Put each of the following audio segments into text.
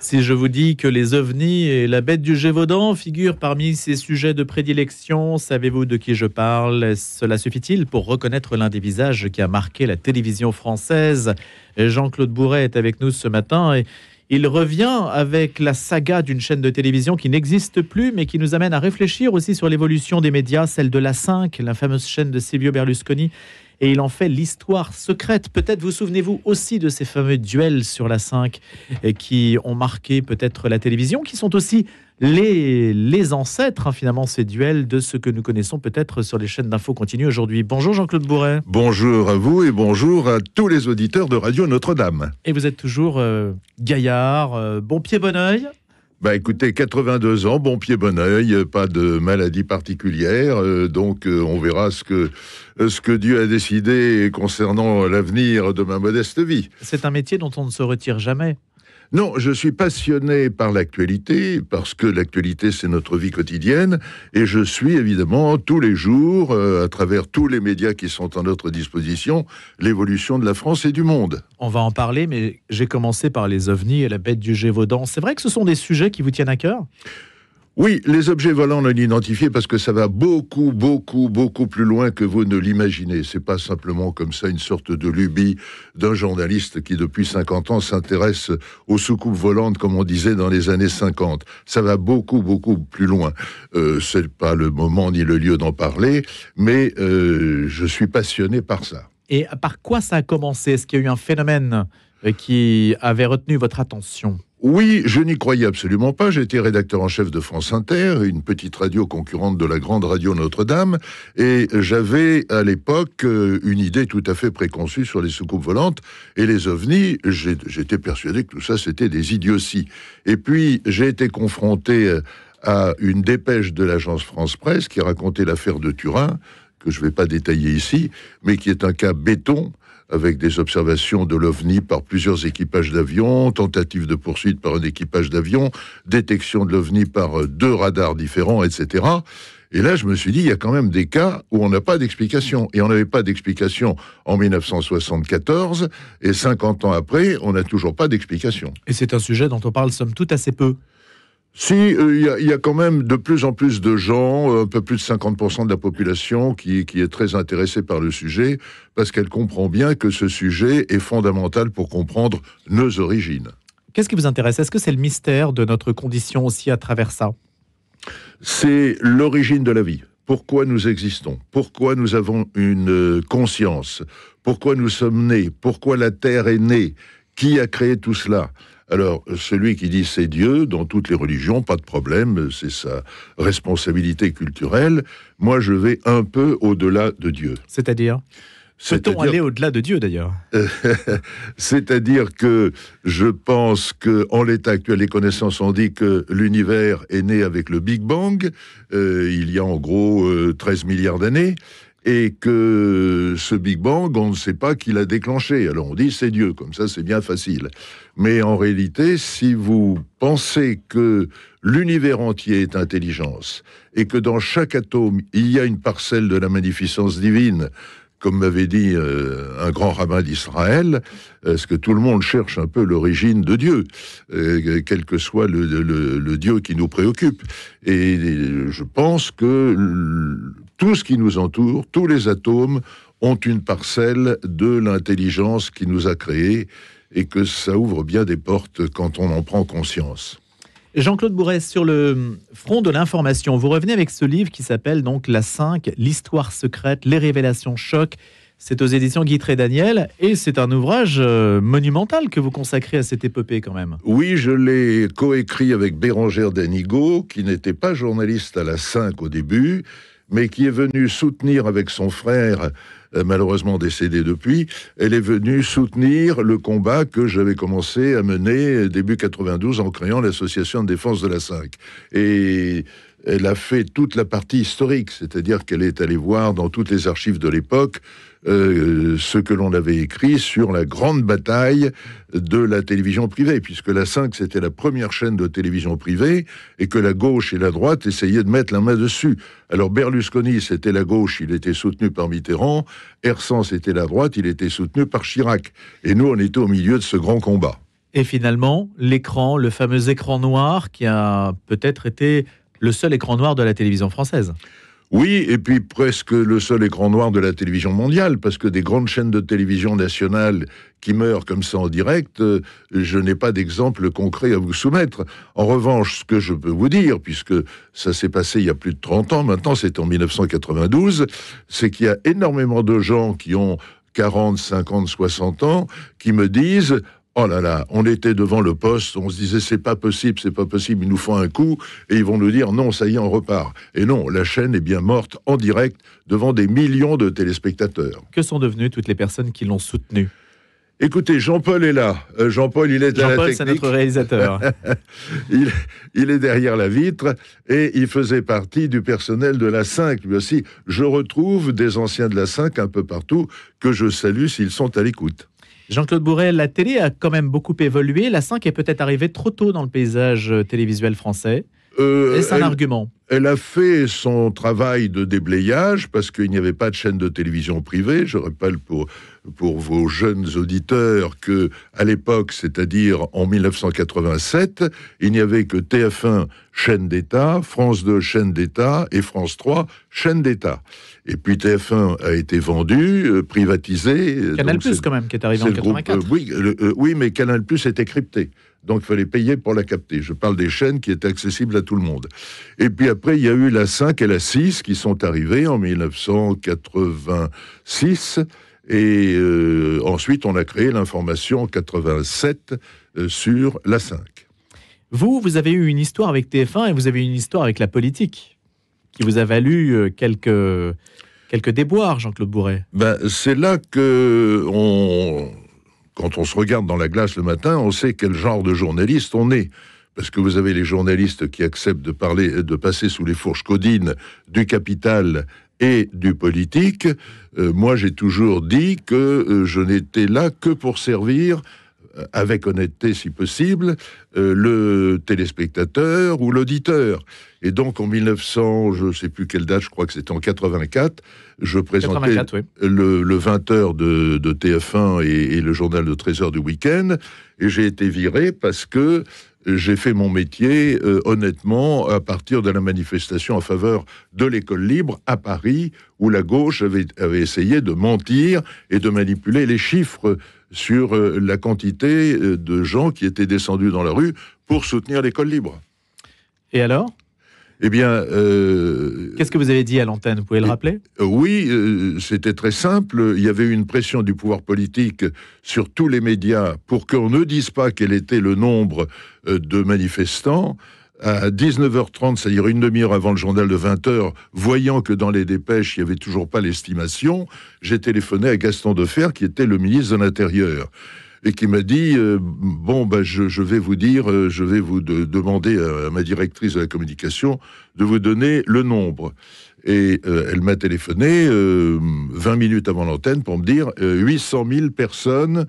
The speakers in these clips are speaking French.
Si je vous dis que les ovnis et la bête du Gévaudan figurent parmi ces sujets de prédilection, savez-vous de qui je parle Cela suffit-il pour reconnaître l'un des visages qui a marqué la télévision française Jean-Claude Bourret est avec nous ce matin et il revient avec la saga d'une chaîne de télévision qui n'existe plus, mais qui nous amène à réfléchir aussi sur l'évolution des médias, celle de la 5, la fameuse chaîne de Silvio Berlusconi, et il en fait l'histoire secrète. Peut-être vous souvenez-vous aussi de ces fameux duels sur la 5 eh, qui ont marqué peut-être la télévision, qui sont aussi les, les ancêtres, hein, finalement, ces duels de ce que nous connaissons peut-être sur les chaînes d'info continue aujourd'hui. Bonjour Jean-Claude Bourret. Bonjour à vous et bonjour à tous les auditeurs de Radio Notre-Dame. Et vous êtes toujours euh, gaillard, euh, bon pied, bon oeil bah écoutez, 82 ans, bon pied, bon oeil, pas de maladie particulière, euh, donc euh, on verra ce que, ce que Dieu a décidé concernant l'avenir de ma modeste vie. C'est un métier dont on ne se retire jamais. Non, je suis passionné par l'actualité, parce que l'actualité, c'est notre vie quotidienne, et je suis évidemment tous les jours, euh, à travers tous les médias qui sont à notre disposition, l'évolution de la France et du monde. On va en parler, mais j'ai commencé par les ovnis et la bête du Gévaudan. C'est vrai que ce sont des sujets qui vous tiennent à cœur oui, les objets volants non identifiés parce que ça va beaucoup, beaucoup, beaucoup plus loin que vous ne l'imaginez. C'est pas simplement comme ça une sorte de lubie d'un journaliste qui depuis 50 ans s'intéresse aux soucoupes volantes comme on disait dans les années 50. Ça va beaucoup, beaucoup plus loin. Euh, C'est pas le moment ni le lieu d'en parler, mais euh, je suis passionné par ça. Et par quoi ça a commencé Est-ce qu'il y a eu un phénomène euh, qui avait retenu votre attention. Oui, je n'y croyais absolument pas. J'étais rédacteur en chef de France Inter, une petite radio concurrente de la grande radio Notre-Dame, et j'avais à l'époque euh, une idée tout à fait préconçue sur les soucoupes volantes et les ovnis. J'étais persuadé que tout ça, c'était des idioties. Et puis, j'ai été confronté euh, à une dépêche de l'agence France-Presse qui racontait l'affaire de Turin, que je ne vais pas détailler ici, mais qui est un cas béton avec des observations de l'OVNI par plusieurs équipages d'avions, tentatives de poursuite par un équipage d'avions, détection de l'OVNI par euh, deux radars différents, etc. Et là, je me suis dit, il y a quand même des cas où on n'a pas d'explication. Et on n'avait pas d'explication en 1974, et 50 ans après, on n'a toujours pas d'explication. Et c'est un sujet dont on parle somme toute assez peu. Si, euh, il y, a quand même de plus en plus de gens, euh, un peu plus de 50% de la population qui, est très intéressée par le sujet, parce qu'elle comprend bien que ce sujet est fondamental pour comprendre nos origines. Qu'est-ce qui vous intéresse Est-ce que c'est le mystère de notre condition aussi à travers ça C'est l'origine de la vie. Pourquoi nous existons Pourquoi nous avons une euh, conscience Pourquoi nous sommes nés Pourquoi la Terre est née Qui a créé tout cela alors, celui qui dit c'est Dieu, dans toutes les religions, pas de problème, c'est sa responsabilité culturelle. Moi, je vais un peu au-delà de Dieu. C'est-à-dire Peut-on aller au-delà de Dieu d'ailleurs C'est-à-dire que je pense que l'état actuel, les connaissances ont dit que l'univers est né avec le Big Bang, euh, il y a en gros 13 euh, milliards d'années, et que ce Big Bang, on ne sait pas qui l'a déclenché. Alors on dit c'est Dieu, comme ça c'est bien facile. Mais en réalité, si vous pensez que l'univers entier est intelligence et que dans chaque atome, il y a une parcelle de la magnificence divine, comme m'avait dit euh, un grand rabbin d'Israël, est-ce euh, que tout le monde cherche un peu l'origine de Dieu, euh, quel que soit le, Dieu qui nous préoccupe. Et je pense que tout ce qui nous entoure, tous les atomes, ont une parcelle de l'intelligence qui nous a créés et que ça ouvre bien des portes quand on en prend conscience. Jean-Claude Bourret, sur le front de l'information, vous revenez avec ce livre qui s'appelle donc La 5, l'histoire secrète, les révélations choc. C'est aux éditions Guitré Daniel et c'est un ouvrage euh, monumental que vous consacrez à cette épopée quand même. Oui, je l'ai coécrit avec Bérangère Danigo, qui n'était pas journaliste à la 5 au début, mais qui est venu soutenir avec son frère euh, malheureusement décédée depuis, elle est venue soutenir le combat que j'avais commencé à mener début 92 en créant l'association de défense de la 5. Et elle a fait toute la partie historique, c'est-à-dire qu'elle est allée voir dans toutes les archives de l'époque euh, ce que l'on avait écrit sur la grande bataille de la télévision privée, puisque la 5, c'était la première chaîne de télévision privée, et que la gauche et la droite essayaient de mettre la main dessus. Alors Berlusconi, c'était la gauche, il était soutenu par Mitterrand, Ersan, c'était la droite, il était soutenu par Chirac. Et nous, on était au milieu de ce grand combat. Et finalement, l'écran, le fameux écran noir qui a peut-être été le seul écran noir de la télévision française. Oui, et puis presque le seul écran noir de la télévision mondiale, parce que des grandes chaînes de télévision nationales qui meurent comme ça en direct, euh, je n'ai pas d'exemple concret à vous soumettre. En revanche, ce que je peux vous dire, puisque ça s'est passé il y a plus de 30 ans, maintenant c'est en 1992, c'est qu'il y a énormément de gens qui ont 40, 50, 60 ans, qui me disent Oh là là, on était devant le poste, on se disait c'est pas possible, c'est pas possible, ils nous font un coup et ils vont nous dire non, ça y est, on repart. Et non, la chaîne est bien morte en direct devant des millions de téléspectateurs. Que sont devenues toutes les personnes qui l'ont soutenue Écoutez, Jean-Paul est là. Euh, Jean-Paul, il est Jean c'est notre réalisateur. il, est derrière la vitre et il faisait partie du personnel de la 5, Mais aussi. Je retrouve des anciens de la 5 un peu partout que je salue s'ils sont à l'écoute. Jean-Claude Bourrel, la télé a quand même beaucoup évolué. La 5 est peut-être arrivée trop tôt dans le paysage euh, télévisuel français. Euh, un elle, argument Elle a fait son travail de déblayage parce qu'il n'y avait pas de chaîne de télévision privée. Je rappelle pour, pour vos jeunes auditeurs que à l'époque, c'est-à-dire en 1987, il n'y avait que TF1 chaîne d'État, France 2 chaîne d'État et France 3 chaîne d'État. Et puis TF1 a été vendu, euh, privatisé. Euh, Canal Plus quand même qui est arrivé en 84. oui, oui, mais Canal Plus était crypté. Donc il fallait payer pour la capter. Je parle des chaînes qui étaient accessibles à tout le monde. Et puis après, il y a eu la 5 et la 6 qui sont arrivées en 1986. Et euh, ensuite, on a créé l'information 87 euh, sur la 5. Vous, vous avez eu une histoire avec TF1 et vous avez eu une histoire avec la politique qui vous a valu euh, quelques, quelques déboires, Jean-Claude Bourret. Ben, c'est là que on, quand on se regarde dans la glace le matin, on sait quel genre de journaliste on est. Parce que vous avez les journalistes qui acceptent de parler, de passer sous les fourches codines du capital et du politique. Euh, moi, j'ai toujours dit que euh, je n'étais là que pour servir euh, avec honnêteté si possible, euh, le téléspectateur ou l'auditeur. Et donc en 1900, je ne sais plus quelle date, je crois que c'était en 84, je présentais le, 20h de, TF1 et, et, le journal de 13h du week-end, et j'ai été viré parce que j'ai fait mon métier, euh, honnêtement, à partir de la manifestation en faveur de l'école libre à Paris, où la gauche avait, essayé de mentir et de manipuler les chiffres sur euh, la quantité euh, de gens qui étaient descendus dans la rue pour soutenir l'école libre. Et alors eh bien. Euh, Qu'est-ce que vous avez dit à l'antenne Vous pouvez le rappeler euh, Oui, euh, c'était très simple. Il y avait une pression du pouvoir politique sur tous les médias pour qu'on ne dise pas quel était le nombre de manifestants. À 19h30, c'est-à-dire une demi-heure avant le journal de 20h, voyant que dans les dépêches, il n'y avait toujours pas l'estimation, j'ai téléphoné à Gaston Defer, qui était le ministre de l'Intérieur et qui m'a dit euh, bon bah je, vais vous dire, euh, je vais vous demander à, ma directrice de la communication de vous donner le nombre. Et euh, elle m'a téléphoné 20 minutes avant l'antenne pour me dire 800 000 personnes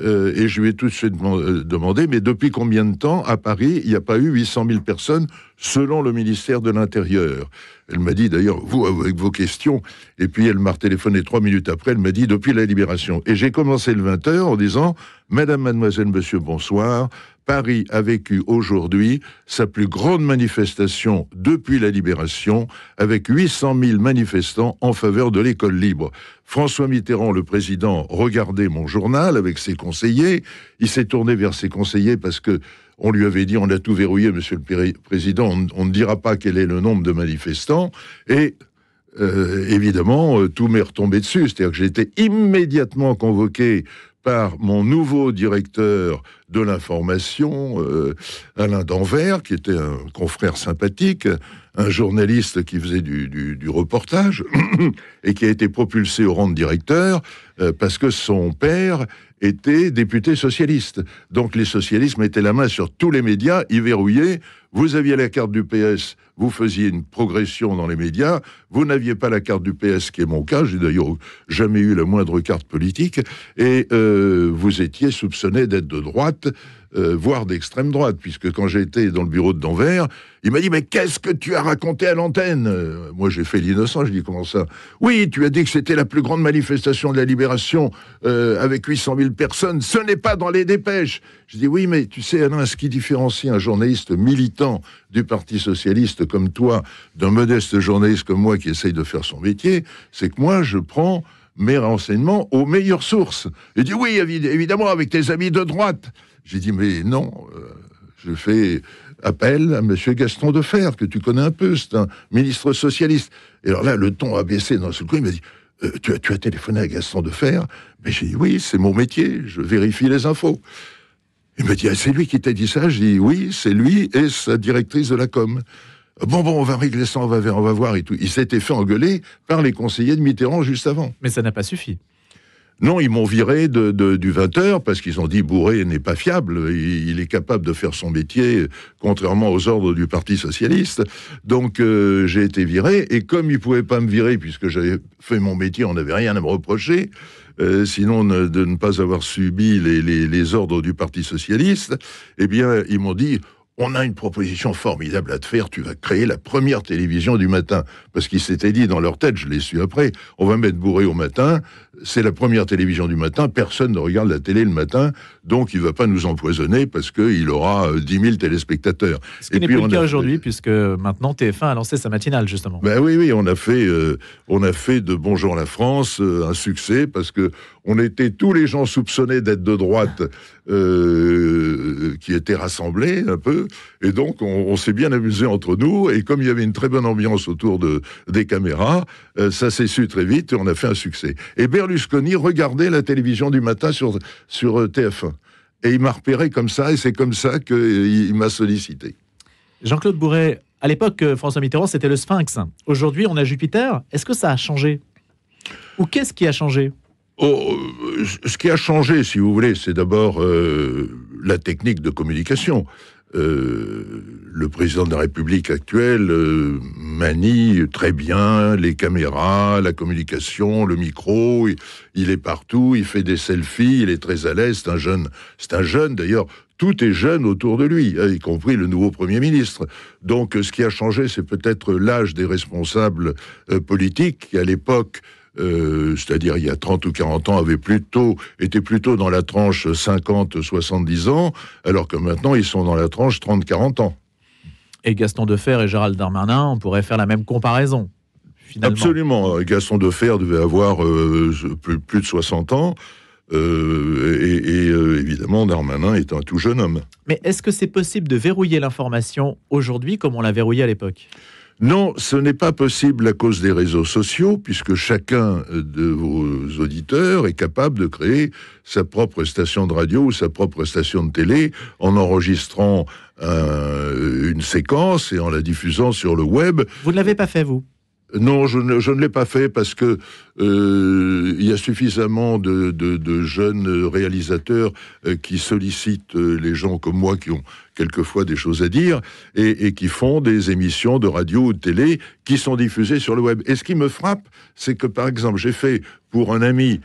euh, et je lui ai tout de suite euh, demandé, mais depuis combien de temps à Paris, il n'y a pas eu 800 000 personnes selon le ministère de l'Intérieur Elle m'a dit d'ailleurs, vous, euh, avec vos questions, et puis elle m'a téléphoné trois minutes après, elle m'a dit, depuis la libération. Et j'ai commencé le 20h en disant, Madame, Mademoiselle, Monsieur, bonsoir, Paris a vécu aujourd'hui sa plus grande manifestation depuis la libération, avec 800 000 manifestants en faveur de l'école libre. François Mitterrand, le président, regardait mon journal avec ses conseillers. Il s'est tourné vers ses conseillers parce que on lui avait dit on a tout verrouillé, Monsieur le Président, on, ne dira pas quel est le nombre de manifestants. Et euh, évidemment, euh, tout m'est retombé dessus. C'est-à-dire que j'ai été immédiatement convoqué par mon nouveau directeur de l'information, euh, Alain Danvers, qui était un confrère sympathique, un journaliste qui faisait du, reportage, et qui a été propulsé au rang de directeur euh, parce que son père était député socialiste. Donc les socialistes mettaient la main sur tous les médias, y verrouillaient, vous aviez la carte du PS, vous faisiez une progression dans les médias, vous n'aviez pas la carte du PS, qui est mon cas, j'ai d'ailleurs jamais eu la moindre carte politique, et euh, vous étiez soupçonné d'être de droite, euh, voire d'extrême droite, puisque quand j'ai été dans le bureau de Danvers, il m'a dit Mais qu'est-ce que tu as raconté à l'antenne Moi, j'ai fait l'innocent, je dis Comment ça Oui, tu as dit que c'était la plus grande manifestation de la libération euh, avec 800 000 personnes. Ce n'est pas dans les dépêches. Je dis Oui, mais tu sais, Alain, ce qui différencie un journaliste militant du Parti Socialiste comme toi, d'un modeste journaliste comme moi qui essaye de faire son métier, c'est que moi, je prends mes renseignements aux meilleures sources. Il dit oui, évidemment, avec tes amis de droite. J'ai dit, mais non, euh, je fais appel à M. Gaston Defer, que tu connais un peu, c'est un ministre socialiste. Et alors là, le ton a baissé dans ce coup, il m'a dit, euh, tu, as, tu, as, téléphoné à Gaston Defer Mais j'ai dit, oui, c'est mon métier, je vérifie les infos. Il m'a dit, ah, c'est lui qui t'a dit ça J'ai dit, oui, c'est lui et sa directrice de la com. Ah, bon, bon, on va régler ça, on va, on va voir et tout. Il s'était fait engueuler par les conseillers de Mitterrand juste avant. Mais ça n'a pas suffi. Non, ils m'ont viré du 20h parce qu'ils ont dit Bourré n'est pas fiable, il, est capable de faire son métier contrairement aux ordres du Parti Socialiste. Donc euh, j'ai été viré et comme ils ne pouvaient pas me virer puisque j'avais fait mon métier, on n'avait rien à me reprocher, euh, sinon de ne pas avoir subi les, les ordres du Parti Socialiste, eh bien ils m'ont dit on a une proposition formidable à te faire, tu vas créer la première télévision du matin. Parce qu'ils s'étaient dit dans leur tête, je l'ai su après, on va mettre bourré au matin, c'est la première télévision du matin, personne ne regarde la télé le matin, donc il ne va pas nous empoisonner parce qu'il aura 10 euh, 000 téléspectateurs. Ce qui n'est plus le cas aujourd'hui, puisque maintenant TF1 a lancé sa matinale, justement. Ben oui, oui, on a fait, euh, on a fait de Bonjour la France euh, un succès, parce que on était tous les gens soupçonnés d'être de droite qui étaient rassemblés un peu. Et donc, on, s'est bien amusé entre nous. Et comme il y avait une très bonne ambiance autour de, des caméras, euh, ça s'est su très vite et on a fait un succès. Et Berlusconi regardait la télévision du matin sur, sur euh, TF1. Et il m'a repéré comme ça, et c'est comme ça qu'il euh, m'a sollicité. Jean-Claude Bourret, à l'époque, François Mitterrand, c'était le Sphinx. Aujourd'hui, on a Jupiter. Est-ce que ça a changé Ou qu'est-ce qui a changé oh, Ce qui a changé, si vous voulez, c'est d'abord la technique de communication. Euh, le président de la République actuel euh, manie très bien les caméras, la communication, le micro. Il, est partout, il fait des selfies, il est très à l'aise. C'est un jeune, c'est un jeune d'ailleurs. Tout est jeune autour de lui, hein, y compris le nouveau Premier ministre. Donc, ce qui a changé, c'est peut-être l'âge des responsables euh, politiques qui, à l'époque, euh, c'est-à-dire il y a 30 ou 40 ans, avait plutôt, était plutôt dans la tranche 50-70 ans, alors que maintenant ils sont dans la tranche 30-40 ans. Et Gaston Fer et Gérald Darmanin, on pourrait faire la même comparaison. Absolument. Gaston Fer devait avoir euh, plus, de 60 ans. Euh, et, évidemment, Darmanin est un tout jeune homme. Mais est-ce que c'est possible de verrouiller l'information aujourd'hui comme on l'a verrouillée à l'époque non, ce n'est pas possible à cause des réseaux sociaux, puisque chacun euh, de vos auditeurs est capable de créer sa propre station de radio ou sa propre station de télé en enregistrant une séquence et en la diffusant sur le web. Vous ne l'avez pas fait, vous non, je ne, l'ai pas fait parce que euh, il y a suffisamment de, jeunes réalisateurs euh, qui sollicitent euh, les gens comme moi qui ont quelquefois des choses à dire et, qui font des émissions de radio ou de télé qui sont diffusées sur le web. Et ce qui me frappe, c'est que par exemple, j'ai fait pour un ami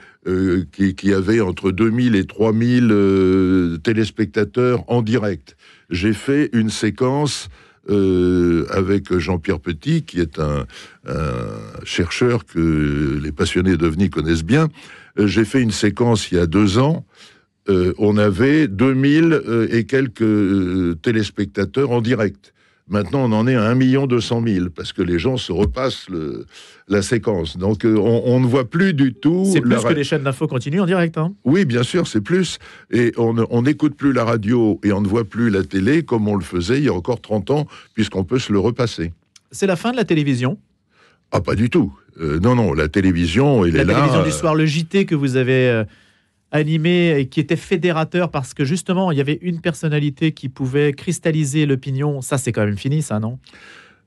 qui, qui, avait entre 2000 et 3000 téléspectateurs en direct, j'ai fait une séquence euh, avec Jean-Pierre Petit, qui est un, chercheur que les passionnés d'OVNI connaissent bien. Euh, j'ai fait une séquence il y a deux ans. Euh, on avait 2000 et quelques téléspectateurs en direct. Maintenant, on en est à 1 million 200 000 parce que les gens se repassent le, la séquence. Donc, euh, on, ne voit plus du tout. C'est plus que les chaînes d'info continuent en direct. Hein oui, bien sûr, c'est plus. Et on n'écoute plus la radio et on ne voit plus la télé comme on le faisait il y a encore 30 ans, puisqu'on peut se le repasser. C'est la fin de la télévision Ah, pas du tout. Euh, non, non, la télévision, elle est là. La télévision du euh, soir, le JT que vous avez animé et qui était fédérateur parce que justement, il y avait une personnalité qui pouvait cristalliser l'opinion. Ça, c'est quand même fini, ça, non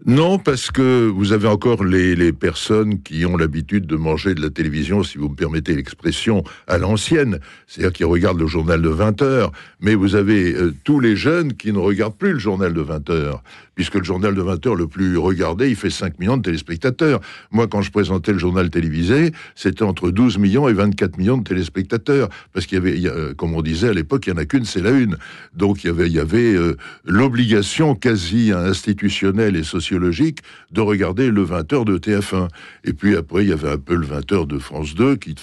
non, parce que vous avez encore les, personnes qui ont l'habitude de manger de la télévision, si vous me permettez l'expression, à l'ancienne, c'est-à-dire qui regardent le journal de 20 heures, mais vous avez euh, tous les jeunes qui ne regardent plus le journal de 20 heures, puisque le journal de 20 heures le plus regardé, il fait 5 millions de téléspectateurs. Moi, quand je présentais le journal télévisé, c'était entre 12 millions et 24 millions de téléspectateurs, parce qu'il y avait, euh, comme on disait à l'époque, il n'y en a qu'une, c'est la une. Donc il y avait, euh, l'obligation quasi institutionnelle et sociale de regarder le 20h de TF1. Et puis après, il y avait un peu le 20h de France 2 qui,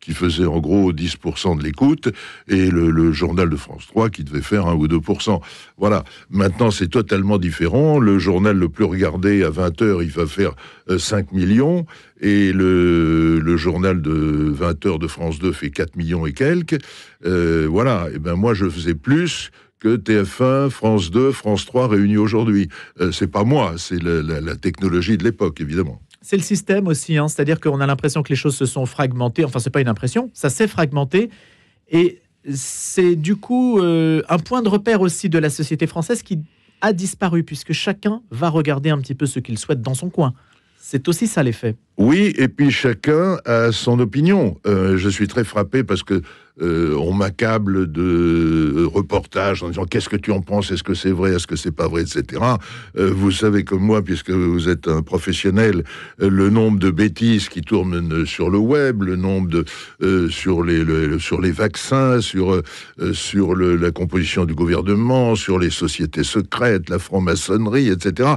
qui faisait en gros 10% de l'écoute et le, journal de France 3 qui devait faire 1 ou 2%. Voilà. Maintenant, c'est totalement différent. Le journal le plus regardé à 20h, il va faire 5 euh, millions et le, journal de 20h de France 2 fait 4 millions et quelques. Euh, voilà. Et eh ben moi, je faisais plus que TF1, France 2, France 3 réunis aujourd'hui. Euh, c'est pas moi, c'est la, technologie de l'époque, évidemment. C'est le système aussi, hein. c'est-à-dire qu'on a l'impression que les choses se sont fragmentées. Enfin, c'est pas une impression, ça s'est fragmenté. Et c'est du coup euh, un point de repère aussi de la société française qui a disparu, puisque chacun va regarder un petit peu ce qu'il souhaite dans son coin. C'est aussi ça l'effet. Oui, et puis chacun a son opinion. Euh, je suis très frappé parce que euh, on m'accable de euh, reportages en disant qu'est-ce que tu en penses, est-ce que c'est vrai, est-ce que c'est pas vrai, etc. vous savez comme moi, puisque vous êtes un professionnel, le nombre de bêtises qui tournent sur le web, le nombre de sur les sur les vaccins, sur sur la composition du gouvernement, sur les sociétés secrètes, la franc-maçonnerie, etc.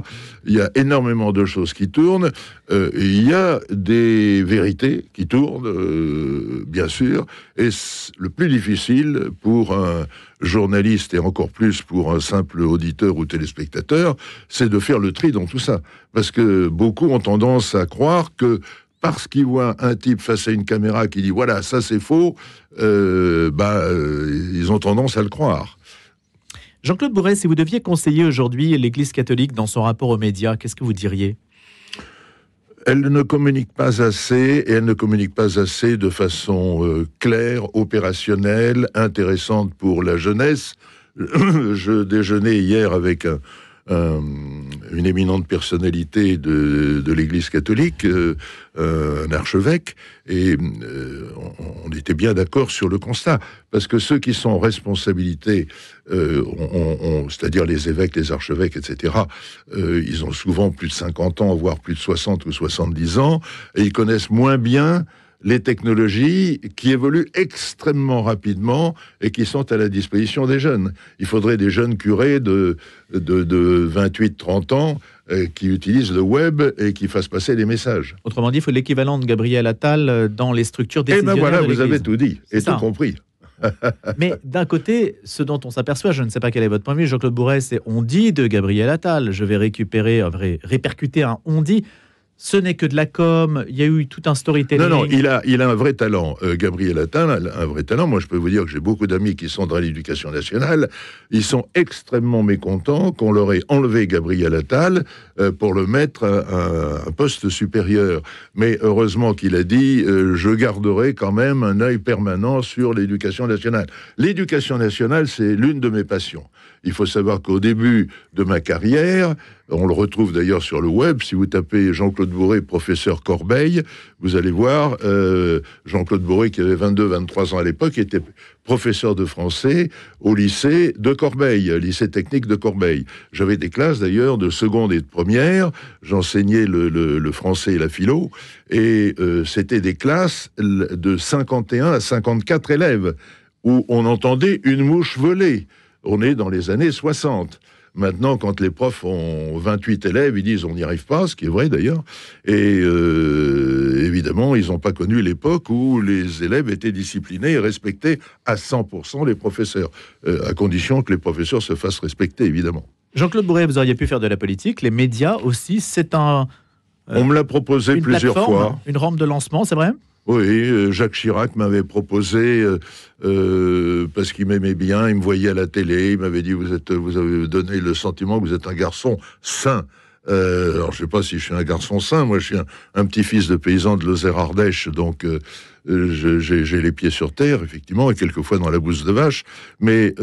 Il y a énormément de choses qui tournent. il y a des vérités qui tournent, euh, bien sûr, et le plus difficile pour un journaliste et encore plus pour un simple auditeur ou téléspectateur, c'est de faire le tri dans tout ça. Parce que beaucoup ont tendance à croire que parce qu'ils voient un type face à une caméra qui dit voilà, ça c'est faux, bah, ils ont tendance à le croire. Jean-Claude Bourret, si vous deviez conseiller aujourd'hui l'Église catholique dans son rapport aux médias, qu'est-ce que vous diriez elle ne communique pas assez et elle ne communique pas assez de façon euh, claire, opérationnelle, intéressante pour la jeunesse. Je déjeunais hier avec un, euh, une éminente personnalité de, de l'Église catholique, euh, euh, un archevêque, et on, était bien d'accord sur le constat, parce que ceux qui sont en responsabilité, c'est-à-dire les évêques, les archevêques, etc., ils ont souvent plus de 50 ans, voire plus de 60 ou 70 ans, et ils connaissent moins bien les technologies qui évoluent extrêmement rapidement et qui sont à la disposition des jeunes. Il faudrait des jeunes curés de, de, 28-30 ans euh, qui utilisent le web et qui fassent passer des messages. Autrement dit, il faut l'équivalent de Gabriel Attal euh, dans les structures eh ben décisionnelles. Eh bien voilà, vous avez tout dit et tout compris. Mais d'un côté, ce dont on s'aperçoit, je ne sais pas quel est votre point de vue, Jean-Claude Bourret, c'est on dit de Gabriel Attal, je vais récupérer, euh, répercuter un on dit ce n'est que de la com, il y a eu tout un storytelling. Non, non, il a, un vrai talent, euh, Gabriel Attal, un vrai talent. Moi, je peux vous dire que j'ai beaucoup d'amis qui sont dans l'éducation nationale. Ils sont extrêmement mécontents qu'on leur ait enlevé Gabriel Attal euh, pour le mettre à, un poste supérieur. Mais heureusement qu'il a dit, euh, je garderai quand même un œil permanent sur l'éducation nationale. L'éducation nationale, c'est l'une de mes passions. Il faut savoir qu'au début de ma carrière, on le retrouve d'ailleurs sur le web, si vous tapez Jean-Claude Bourré, professeur Corbeil, vous allez voir euh, Jean-Claude Bourré qui avait 22-23 ans à l'époque, était professeur de français au lycée de Corbeil, lycée technique de Corbeil. J'avais des classes d'ailleurs de seconde et de première, j'enseignais le, français et la philo, et euh, c'était des classes de 51 à 54 élèves, où on entendait une mouche voler on est dans les années 60. Maintenant, quand les profs ont 28 élèves, ils disent on n'y arrive pas, ce qui est vrai d'ailleurs. Et euh, évidemment, ils n'ont pas connu l'époque où les élèves étaient disciplinés et respectaient à 100% les professeurs, euh, à condition que les professeurs se fassent respecter, évidemment. Jean-Claude Bourré, vous auriez pu faire de la politique, les médias aussi, c'est un... Euh, on me l'a proposé plusieurs fois. Une rampe de lancement, c'est vrai oui, euh, Jacques Chirac m'avait proposé, euh, euh, parce qu'il m'aimait bien, il me voyait à la télé, il m'avait dit, vous, êtes, vous avez donné le sentiment que vous êtes un garçon sain. Euh, alors, je sais pas si je suis un garçon sain. Moi, je suis un, petit-fils de paysan de Lozère-Ardèche, donc euh, j'ai les pieds sur terre, effectivement, et quelquefois dans la bouse de vache. Mais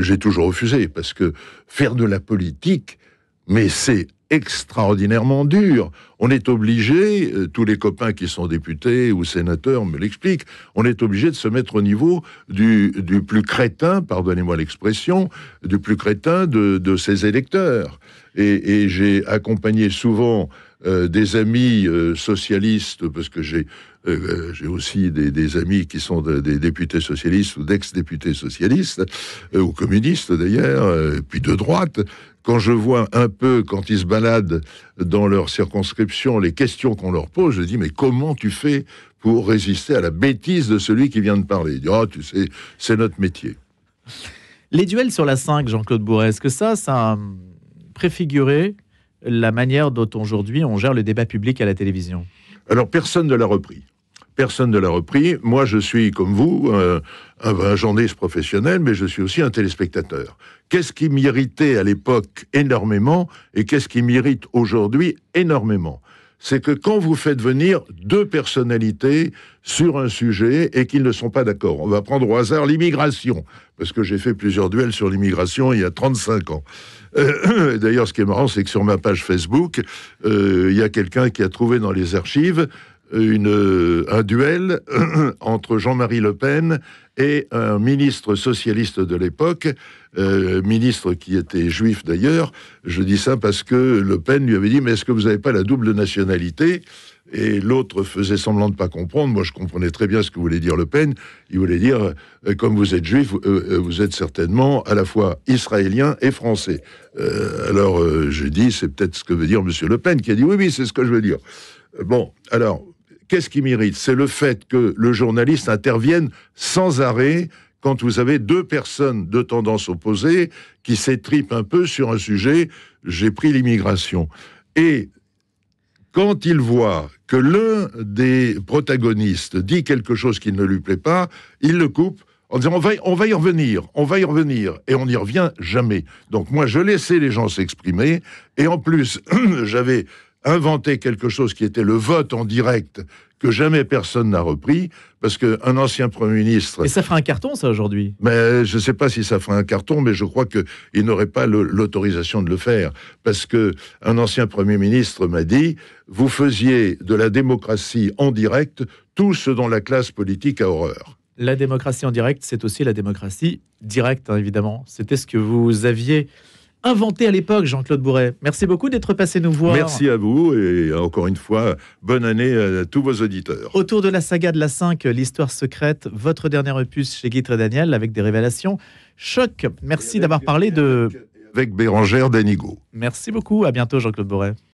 j'ai toujours refusé parce que faire de la politique, mais c'est extraordinairement dur. On est obligé, euh, tous les copains qui sont députés ou sénateurs me l'expliquent, on est obligé de se mettre au niveau du, plus crétin, pardonnez-moi l'expression, du plus crétin de, ses électeurs. Et, j'ai accompagné souvent euh, des amis euh, socialistes, parce que j'ai aussi des, amis qui sont des députés socialistes ou d'ex-députés socialistes, ou communistes d'ailleurs, puis de droite, quand je vois un peu, quand ils se baladent dans leur circonscription, les questions qu'on leur pose, je dis, mais comment tu fais pour résister à la bêtise de celui qui vient de parler Il dit, oh, tu sais, c'est notre métier. Les duels sur la 5, Jean-Claude Bourret, est-ce que ça, ça a préfiguré la manière dont aujourd'hui on gère le débat public à la télévision Alors, personne ne l'a repris. Personne ne l'a repris. Moi, je suis, comme vous, euh, un, journaliste professionnel, mais je suis aussi un téléspectateur. Qu'est-ce qui m'irritait à l'époque énormément et qu'est-ce qui m'irrite aujourd'hui énormément C'est que quand vous faites venir deux personnalités sur un sujet et qu'ils ne sont pas d'accord, on va prendre au hasard l'immigration, parce que j'ai fait plusieurs duels sur l'immigration il y a 35 ans. Euh, d'ailleurs, ce qui est marrant, c'est que sur ma page Facebook, euh, il y a quelqu'un qui a trouvé dans les archives une, euh, un duel entre Jean-Marie Le Pen et un ministre socialiste de l'époque, euh, ministre qui était juif d'ailleurs. Je dis ça parce que Le Pen lui avait dit Mais est-ce que vous n'avez pas la double nationalité et l'autre faisait semblant de pas comprendre. Moi, je comprenais très bien ce que voulait dire Le Pen. Il voulait dire, euh, comme vous êtes juif, vous êtes certainement à la fois israélien et français. alors, je dis, c'est peut-être ce que veut dire Monsieur Le Pen, qui a dit, oui, oui, c'est ce que je veux dire. Bon, alors, Qu'est-ce qui m'irrite C'est le fait que le journaliste intervienne sans arrêt quand vous avez deux personnes de tendance opposée qui s'étripent un peu sur un sujet, j'ai pris l'immigration. Et quand il voit que l'un des protagonistes dit quelque chose qui ne lui plaît pas, il le coupe en disant on va, on va y revenir, on va y revenir, et on n'y revient jamais. Donc moi, je laissais les gens s'exprimer, et en plus, j'avais inventer quelque chose qui était le vote en direct que jamais personne n'a repris, parce qu'un ancien Premier ministre... Et ça ferait un carton, ça, aujourd'hui Mais je ne sais pas si ça ferait un carton, mais je crois qu'il n'aurait pas l'autorisation de le faire, parce qu'un ancien Premier ministre m'a dit, vous faisiez de la démocratie en direct tout ce dont la classe politique a horreur. La démocratie en direct, c'est aussi la démocratie directe, hein, évidemment. C'était ce que vous aviez inventé à l'époque, Jean-Claude Bourret. Merci beaucoup d'être passé nous voir. Merci à vous et encore une fois, bonne année à tous vos auditeurs. Autour de la saga de la 5, l'histoire secrète, votre dernier opus chez Guy Daniel avec des révélations. Choc, merci d'avoir parlé de... Avec Bérangère Danigo. Merci beaucoup, à bientôt Jean-Claude Bourret.